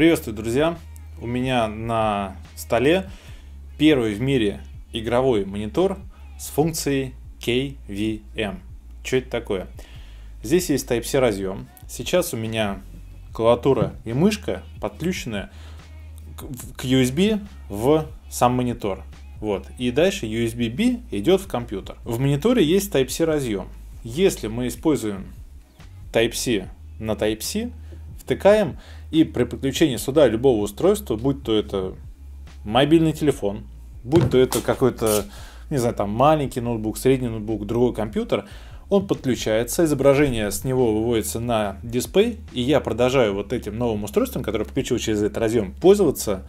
Приветствую, друзья! У меня на столе первый в мире игровой монитор с функцией KVM. Что это такое? Здесь есть Type-C разъем. Сейчас у меня клавиатура и мышка подключены к USB в сам монитор. Вот. И дальше USB-B идет в компьютер. В мониторе есть Type-C разъем. Если мы используем Type-C на Type-C, втыкаем и при подключении сюда любого устройства, будь то это мобильный телефон, будь то это какой-то, не знаю, там маленький ноутбук, средний ноутбук, другой компьютер, он подключается, изображение с него выводится на дисплей, и я продолжаю вот этим новым устройством, которое подключил через этот разъем, пользоваться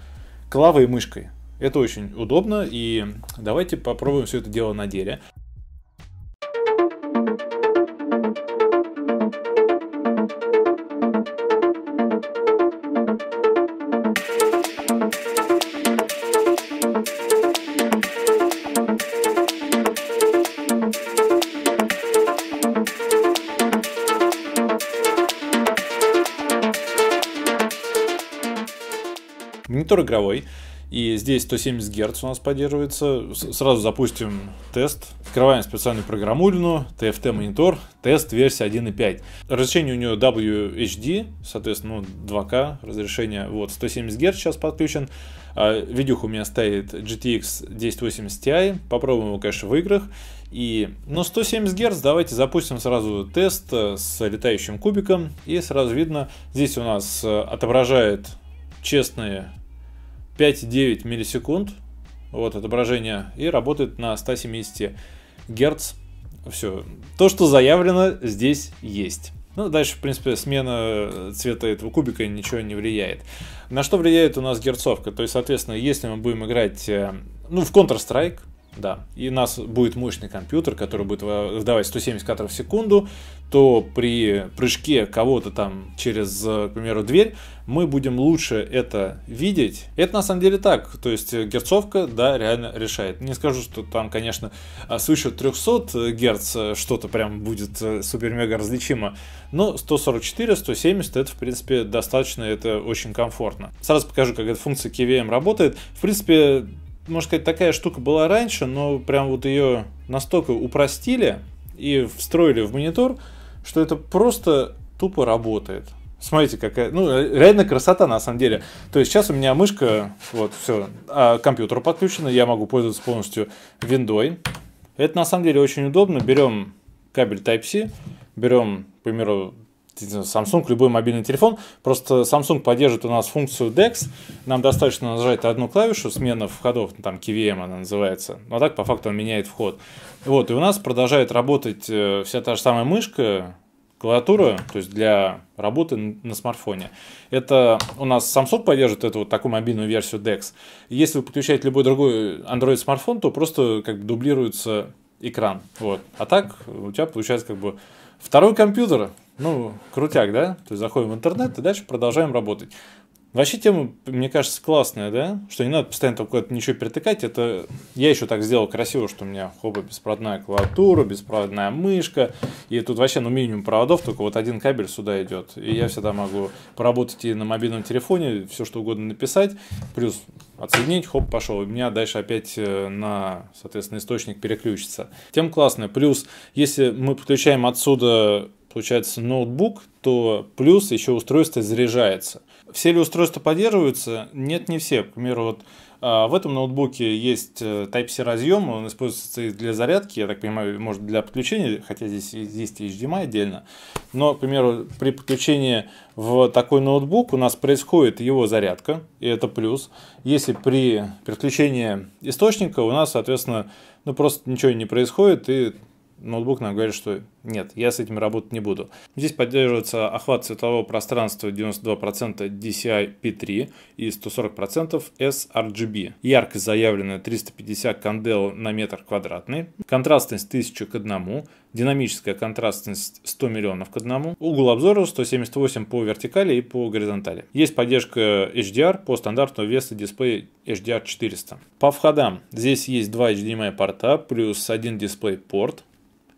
клавой и мышкой. Это очень удобно, и давайте попробуем все это дело на деле. Монитор игровой. И здесь 170 Гц у нас поддерживается. С сразу запустим тест. Открываем специальную программульную TFT монитор, тест версия 1.5. Разрешение у нее WHD, соответственно, ну, 2К разрешение. Вот, 170 Гц сейчас подключен. А, видюх у меня стоит GTX 1080 Ti. Попробуем его, конечно, в играх. И, ну, 170 Гц, давайте запустим сразу тест э, с летающим кубиком. И сразу видно, здесь у нас э, отображает честные 5,9 миллисекунд, вот отображение, и работает на 170 Гц. Все, то, что заявлено, здесь есть. Ну, дальше, в принципе, смена цвета этого кубика ничего не влияет. На что влияет у нас герцовка? То есть, соответственно, если мы будем играть, э, ну, в Counter-Strike, да. И у нас будет мощный компьютер, который будет выдавать 170 кадров в секунду, то при прыжке кого-то там через, э, к примеру, дверь, мы будем лучше это видеть. Это на самом деле так. То есть герцовка, да, реально решает. Не скажу, что там, конечно, а, свыше 300 герц э, что-то прям будет э, супер-мега различимо, но 144, 170 это, в принципе, достаточно, это очень комфортно. Сразу покажу, как эта функция KVM эм работает. В принципе, можно сказать, такая штука была раньше, но прям вот ее настолько упростили и встроили в монитор, что это просто тупо работает. Смотрите, какая, ну, реально красота на самом деле. То есть сейчас у меня мышка, вот, все, а компьютер подключен, я могу пользоваться полностью виндой. Это на самом деле очень удобно. Берем кабель Type-C, берем, к примеру, Samsung, любой мобильный телефон. Просто Samsung поддерживает у нас функцию DeX. Нам достаточно нажать одну клавишу, смена входов, ну, там KVM эм она называется. Ну, а так, по факту, он меняет вход. Вот, и у нас продолжает работать э, вся та же самая мышка, клавиатура, то есть для работы на смартфоне. Это у нас Samsung поддерживает эту вот такую мобильную версию DeX. Если вы подключаете любой другой Android смартфон, то просто как бы дублируется экран. Вот. А так у тебя получается как бы второй компьютер, ну, крутяк, да? То есть заходим в интернет и дальше продолжаем работать. Вообще тема, мне кажется, классная, да? Что не надо постоянно там куда-то ничего перетыкать. Это я еще так сделал красиво, что у меня хоба беспроводная клавиатура, беспроводная мышка. И тут вообще ну минимум проводов, только вот один кабель сюда идет. И я всегда могу поработать и на мобильном телефоне, все что угодно написать. Плюс отсоединить, хоп, пошел. И у меня дальше опять э, на, соответственно, источник переключится. Тем классная. Плюс, если мы подключаем отсюда получается, ноутбук, то плюс еще устройство заряжается. Все ли устройства поддерживаются? Нет, не все. К примеру, вот а, в этом ноутбуке есть э, Type-C разъем, он используется для зарядки, я так понимаю, может для подключения, хотя здесь есть HDMI отдельно. Но, к примеру, при подключении в такой ноутбук у нас происходит его зарядка, и это плюс. Если при подключении источника у нас, соответственно, ну просто ничего не происходит, и ноутбук нам говорит, что нет, я с этим работать не буду. Здесь поддерживается охват цветового пространства 92% DCI-P3 и 140% sRGB. Яркость заявленная 350 кандел на метр квадратный. Контрастность 1000 к 1. Динамическая контрастность 100 миллионов к 1. Угол обзора 178 по вертикали и по горизонтали. Есть поддержка HDR по стандарту веса дисплея HDR400. По входам здесь есть два HDMI порта плюс один дисплей порт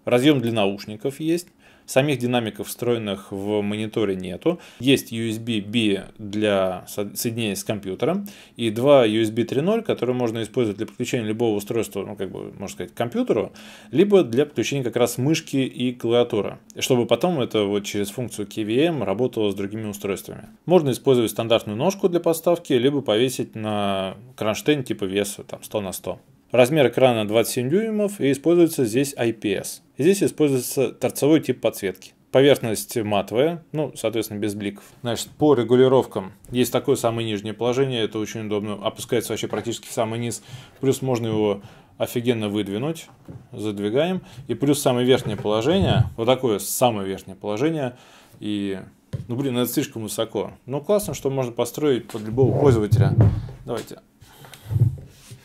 Разъем для наушников есть. Самих динамиков, встроенных в мониторе, нету. Есть USB-B для соединения с компьютером и два USB 3.0, которые можно использовать для подключения любого устройства, ну, как бы, можно сказать, к компьютеру, либо для подключения как раз мышки и клавиатуры, чтобы потом это вот через функцию KVM работало с другими устройствами. Можно использовать стандартную ножку для поставки, либо повесить на кронштейн типа веса там 100 на 100. Размер экрана 27 дюймов и используется здесь IPS. Здесь используется торцевой тип подсветки. Поверхность матовая, ну, соответственно, без бликов. Значит, по регулировкам есть такое самое нижнее положение, это очень удобно. Опускается вообще практически в самый низ, плюс можно его офигенно выдвинуть. Задвигаем. И плюс самое верхнее положение, вот такое самое верхнее положение. И, ну, блин, это слишком высоко. Но ну, классно, что можно построить под любого пользователя. Давайте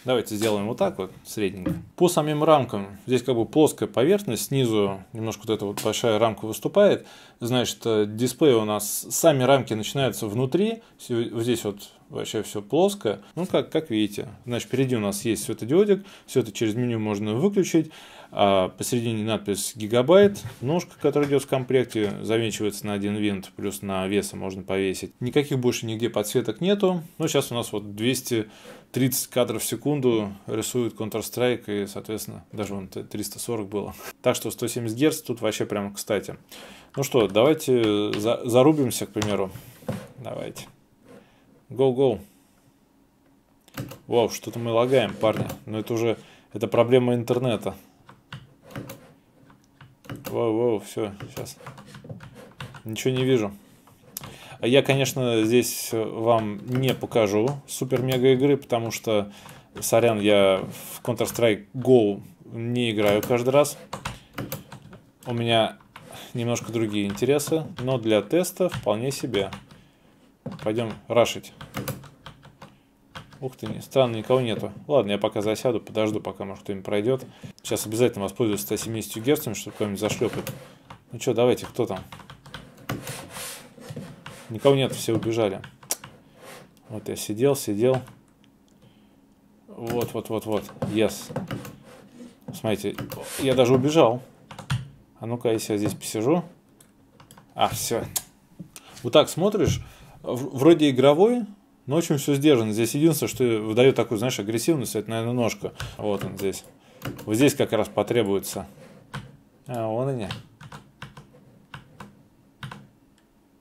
Давайте сделаем вот так вот, средненько. По самим рамкам, здесь как бы плоская поверхность, снизу немножко вот эта вот большая рамка выступает. Значит, э, дисплей у нас, сами рамки начинаются внутри, здесь вот вообще все плоско. Ну, как, как видите, значит, впереди у нас есть светодиодик, все это через меню можно выключить а посередине надпись гигабайт, ножка, которая идет в комплекте, завинчивается на один винт, плюс на веса можно повесить. Никаких больше нигде подсветок нету, но ну, сейчас у нас вот 230 кадров в секунду рисует Counter-Strike и, соответственно, даже вон 340 было. Так что 170 Гц тут вообще прямо кстати. Ну что, давайте э, за зарубимся, к примеру. Давайте. Go-go. Вау, что-то мы лагаем, парни. Но это уже это проблема интернета вау, вау, все, сейчас. Ничего не вижу. Я, конечно, здесь вам не покажу супер-мега игры, потому что, сорян, я в Counter-Strike GO не играю каждый раз. У меня немножко другие интересы, но для теста вполне себе. Пойдем рашить. Ух ты, странно, никого нету. Ладно, я пока засяду, подожду, пока, может, кто-нибудь пройдет. Сейчас обязательно воспользуюсь 170 герцами, чтобы кто-нибудь зашлепать. Ну что, давайте, кто там? Никого нет, все убежали. Вот я сидел, сидел. Вот, вот, вот, вот. Yes. Смотрите, я даже убежал. А ну-ка, если я здесь посижу. А, все. Вот так смотришь, вроде игровой, но очень все сдержано. Здесь единственное, что выдает такую, знаешь, агрессивность, это, наверное, ножка. Вот он здесь. Вот здесь как раз потребуется. А, вон они.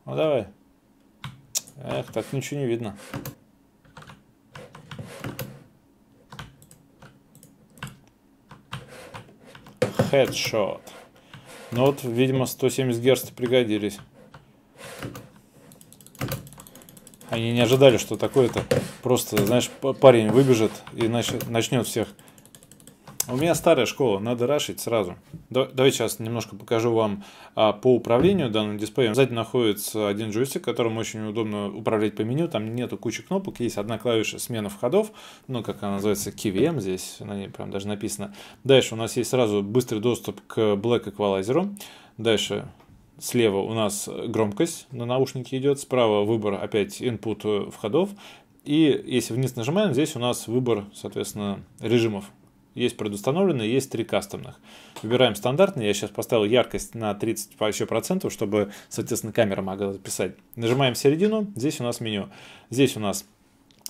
Ну давай. Эх, так ничего не видно. Хедшот. Ну вот, видимо, 170 герц пригодились. Они не ожидали, что такое-то. Просто, знаешь, парень выбежит и начнет всех. У меня старая школа, надо рашить сразу. Давайте сейчас немножко покажу вам а, по управлению данным дисплеем. Сзади находится один джойстик, которым очень удобно управлять по меню. Там нету кучи кнопок, есть одна клавиша смена входов, ну, как она называется, KVM эм здесь, на ней прям даже написано. Дальше у нас есть сразу быстрый доступ к Black Equalizer. Дальше Слева у нас громкость на наушнике идет, справа выбор опять input входов. И если вниз нажимаем, здесь у нас выбор, соответственно, режимов. Есть предустановленные, есть три кастомных. Выбираем стандартный. Я сейчас поставил яркость на 30 еще процентов, чтобы, соответственно, камера могла записать. Нажимаем середину. Здесь у нас меню. Здесь у нас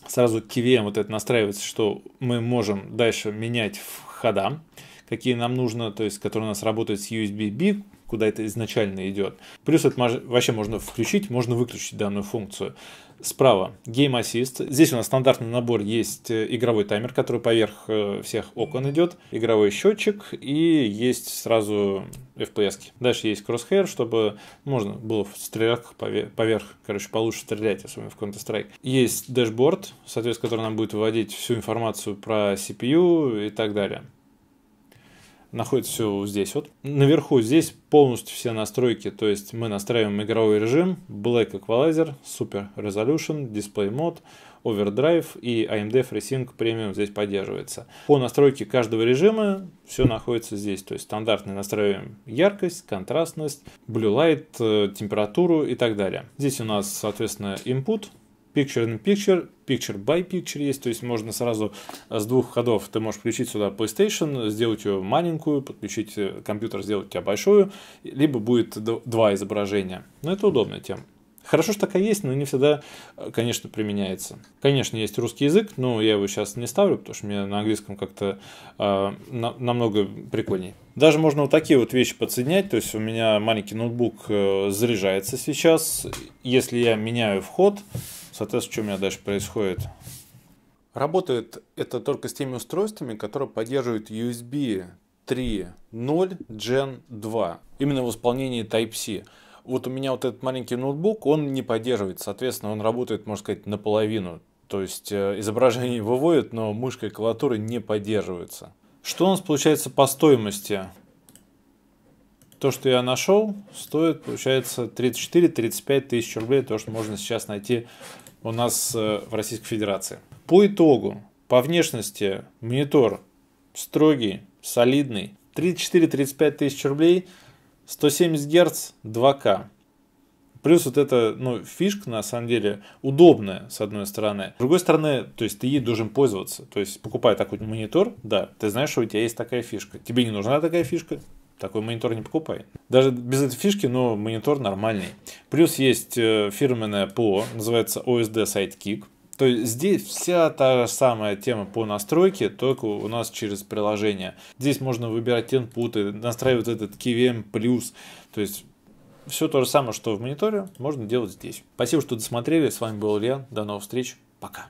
сразу KVM эм вот это настраивается, что мы можем дальше менять входа, какие нам нужно, то есть которые у нас работают с USB-B, куда это изначально идет. Плюс это вообще можно включить, можно выключить данную функцию. Справа Game Assist. Здесь у нас стандартный набор есть э, игровой таймер, который поверх э, всех окон идет, игровой счетчик и есть сразу FPS. -ки. Дальше есть Crosshair, чтобы можно было в стрелях поверх, короче, получше стрелять, особенно в Counter-Strike. Есть дашборд, соответственно, который нам будет выводить всю информацию про CPU и так далее находится все здесь вот. Наверху здесь полностью все настройки, то есть мы настраиваем игровой режим, Black Equalizer, Super Resolution, Display Mode, Overdrive и AMD FreeSync Premium здесь поддерживается. По настройке каждого режима все находится здесь, то есть стандартный настраиваем яркость, контрастность, blue light, э, температуру и так далее. Здесь у нас, соответственно, input, Picture in Picture, Picture by Picture есть, то есть можно сразу э, с двух ходов, ты можешь включить сюда PlayStation, сделать ее маленькую, подключить э, компьютер, сделать тебя большую, либо будет два изображения. Но это удобная тема. Хорошо, что такая есть, но не всегда, э, конечно, применяется. Конечно, есть русский язык, но я его сейчас не ставлю, потому что мне на английском как-то э, на, намного прикольней. Даже можно вот такие вот вещи подсоединять, то есть у меня маленький ноутбук э, заряжается сейчас. Если я меняю вход, Соответственно, что у меня дальше происходит? Работает это только с теми устройствами, которые поддерживают USB 3.0 Gen 2, именно в исполнении Type-C. Вот у меня вот этот маленький ноутбук, он не поддерживает, соответственно, он работает, можно сказать, наполовину. То есть э, изображение выводит, но мышка и клавиатура не поддерживаются. Что у нас получается по стоимости? То, что я нашел, стоит, получается, 34-35 тысяч рублей, то, что можно сейчас найти у нас э, в Российской Федерации. По итогу, по внешности, монитор строгий, солидный, 34-35 тысяч рублей, 170 Гц, 2К. Плюс вот эта ну, фишка, на самом деле, удобная, с одной стороны. С другой стороны, то есть ты ей должен пользоваться. То есть, покупая такой монитор, да, ты знаешь, что у тебя есть такая фишка. Тебе не нужна такая фишка, такой монитор не покупай. Даже без этой фишки, но монитор нормальный. Плюс есть э, фирменное ПО, называется OSD Sidekick. То есть здесь вся та же самая тема по настройке, только у нас через приложение. Здесь можно выбирать инпуты, настраивать этот KVM+, то есть все то же самое, что в мониторе, можно делать здесь. Спасибо, что досмотрели. С вами был Илья. До новых встреч. Пока.